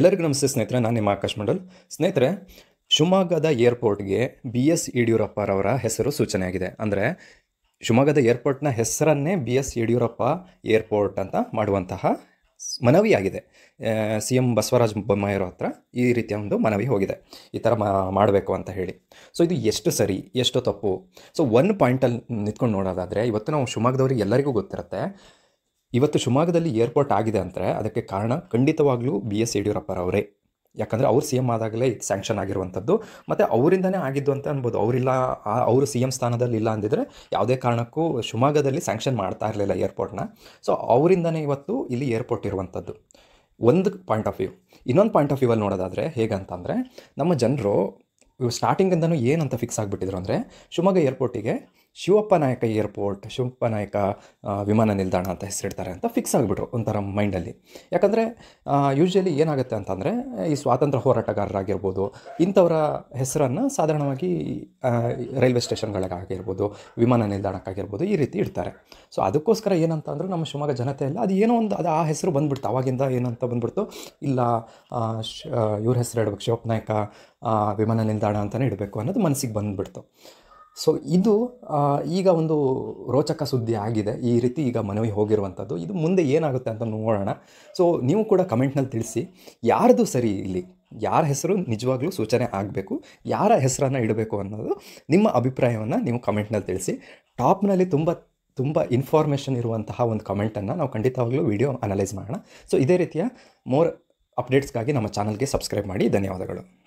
ಎಲ್ಲರಿಗೂ ನಮಸ್ತೆ ಸ್ನೇಹಿತರೆ ನಾನು ನಿಮ್ಮ ಆಕಾಶ್ ಮಂಡಲ್ ಸ್ನೇಹಿತರೆ ಶಿವಮೊಗ್ಗದ ಏರ್ಪೋರ್ಟ್ಗೆ ಬಿ ಎಸ್ ಯಡಿಯೂರಪ್ಪರವರ ಹೆಸರು ಸೂಚನೆಯಾಗಿದೆ ಅಂದರೆ ಶಿವಮೊಗ್ಗದ ಏರ್ಪೋರ್ಟ್ನ ಹೆಸರನ್ನೇ ಬಿ ಎಸ್ ಯಡಿಯೂರಪ್ಪ ಏರ್ಪೋರ್ಟ್ ಅಂತ ಮಾಡುವಂತಹ ಮನವಿಯಾಗಿದೆ ಸಿ ಎಂ ಬಸವರಾಜ ಬೊಮ್ಮಾಯರ ಹತ್ರ ಈ ರೀತಿಯ ಒಂದು ಮನವಿ ಹೋಗಿದೆ ಈ ಥರ ಮಾಡಬೇಕು ಅಂತ ಹೇಳಿ ಸೊ ಇದು ಎಷ್ಟು ಸರಿ ಎಷ್ಟು ತಪ್ಪು ಸೊ ಒನ್ ಪಾಯಿಂಟಲ್ಲಿ ನಿಂತ್ಕೊಂಡು ನೋಡೋದಾದರೆ ಇವತ್ತು ನಾವು ಶಿವಮೊಗ್ಗದವ್ರಿಗೆ ಎಲ್ಲರಿಗೂ ಗೊತ್ತಿರುತ್ತೆ ಇವತ್ತು ಶಿವಮೊಗ್ಗದಲ್ಲಿ ಏರ್ಪೋರ್ಟ್ ಆಗಿದೆ ಅಂದರೆ ಅದಕ್ಕೆ ಕಾರಣ ಖಂಡಿತವಾಗ್ಲೂ ಬಿ ಎಸ್ ಅವರೇ ಯಾಕಂದರೆ ಅವ್ರು ಸಿ ಎಮ್ ಆದಾಗಲೇ ಇದು ಸ್ಯಾಂಕ್ಷನ್ ಆಗಿರುವಂಥದ್ದು ಮತ್ತು ಅವರಿಂದನೇ ಆಗಿದ್ದು ಅಂತ ಅನ್ಬೋದು ಅವರಿಲ್ಲ ಅವರು ಸಿ ಎಂ ಸ್ಥಾನದಲ್ಲಿ ಇಲ್ಲ ಅಂದಿದ್ರೆ ಯಾವುದೇ ಕಾರಣಕ್ಕೂ ಶಿವಮೊಗ್ಗದಲ್ಲಿ ಸ್ಯಾಂಕ್ಷನ್ ಮಾಡ್ತಾ ಇರಲಿಲ್ಲ ಏರ್ಪೋರ್ಟ್ನ ಸೊ ಅವರಿಂದನೇ ಇವತ್ತು ಇಲ್ಲಿ ಏರ್ಪೋರ್ಟ್ ಇರುವಂಥದ್ದು ಒಂದು ಪಾಯಿಂಟ್ ಆಫ್ ವ್ಯೂ ಇನ್ನೊಂದು ಪಾಯಿಂಟ್ ಆಫ್ ವ್ಯೂ ಅಲ್ಲಿ ನೋಡೋದಾದರೆ ಹೇಗಂತಂದರೆ ನಮ್ಮ ಜನರು ಸ್ಟಾರ್ಟಿಂಗಿಂದನೂ ಏನಂತ ಫಿಕ್ಸ್ ಆಗಿಬಿಟ್ಟಿದ್ರು ಅಂದರೆ ಶಿವಮೊಗ್ಗ ಏರ್ಪೋರ್ಟಿಗೆ ನಾಯಕ ಏರ್ಪೋರ್ಟ್ ನಾಯಕ ವಿಮಾನ ನಿಲ್ದಾಣ ಅಂತ ಹೆಸರಿಡ್ತಾರೆ ಅಂತ ಫಿಕ್ಸ್ ಆಗಿಬಿಟ್ರು ಒಂಥರ ಮೈಂಡಲ್ಲಿ ಯಾಕಂದರೆ ಯೂಶ್ವಲಿ ಏನಾಗುತ್ತೆ ಅಂತಂದರೆ ಈ ಸ್ವಾತಂತ್ರ್ಯ ಹೋರಾಟಗಾರರಾಗಿರ್ಬೋದು ಇಂಥವರ ಹೆಸರನ್ನು ಸಾಧಾರಣವಾಗಿ ರೈಲ್ವೆ ಸ್ಟೇಷನ್ಗಳಿಗಾಗಿರ್ಬೋದು ವಿಮಾನ ನಿಲ್ದಾಣಕ್ಕಾಗಿರ್ಬೋದು ಈ ರೀತಿ ಇಡ್ತಾರೆ ಸೊ ಅದಕ್ಕೋಸ್ಕರ ಏನಂತ ಅಂದರೆ ನಮ್ಮ ಶಿವಮೊಗ್ಗ ಜನತೆ ಎಲ್ಲ ಅದು ಏನೋ ಒಂದು ಅದು ಆ ಹೆಸರು ಬಂದುಬಿಡ್ತು ಅವಾಗಿಂದ ಏನಂತ ಬಂದ್ಬಿಡ್ತು ಇಲ್ಲ ಇವ್ರ ಹೆಸರು ಇಡಬೇಕು ಶಿವಪ್ಪ ನಾಯಕ ವಿಮಾನ ನಿಲ್ದಾಣ ಅಂತಲೇ ಇಡಬೇಕು ಅನ್ನೋದು ಮನಸ್ಸಿಗೆ ಬಂದುಬಿಡ್ತು ಸೊ ಇದು ಈಗ ಒಂದು ರೋಚಕ ಸುದ್ದಿ ಆಗಿದೆ ಈ ರೀತಿ ಈಗ ಮನವಿ ಹೋಗಿರುವಂಥದ್ದು ಇದು ಮುಂದೆ ಏನಾಗುತ್ತೆ ಅಂತ ನೋಡೋಣ ಸೊ ನೀವು ಕೂಡ ಕಮೆಂಟ್ನಲ್ಲಿ ತಿಳಿಸಿ ಯಾರ್ದು ಸರಿ ಇಲ್ಲಿ ಯಾರ ಹೆಸರು ನಿಜವಾಗ್ಲೂ ಸೂಚನೆ ಆಗಬೇಕು ಯಾರ ಹೆಸರನ್ನು ಇಡಬೇಕು ಅನ್ನೋದು ನಿಮ್ಮ ಅಭಿಪ್ರಾಯವನ್ನು ನೀವು ಕಮೆಂಟ್ನಲ್ಲಿ ತಿಳಿಸಿ ಟಾಪ್ನಲ್ಲಿ ತುಂಬ ತುಂಬ ಇನ್ಫಾರ್ಮೇಷನ್ ಇರುವಂತಹ ಒಂದು ಕಮೆಂಟನ್ನು ನಾವು ಖಂಡಿತವಾಗ್ಲೂ ವಿಡಿಯೋ ಅನಲೈಸ್ ಮಾಡೋಣ ಸೊ ಇದೇ ರೀತಿಯ ಮೋರ್ ಅಪ್ಡೇಟ್ಸ್ಗಾಗಿ ನಮ್ಮ ಚಾನಲ್ಗೆ ಸಬ್ಸ್ಕ್ರೈಬ್ ಮಾಡಿ ಧನ್ಯವಾದಗಳು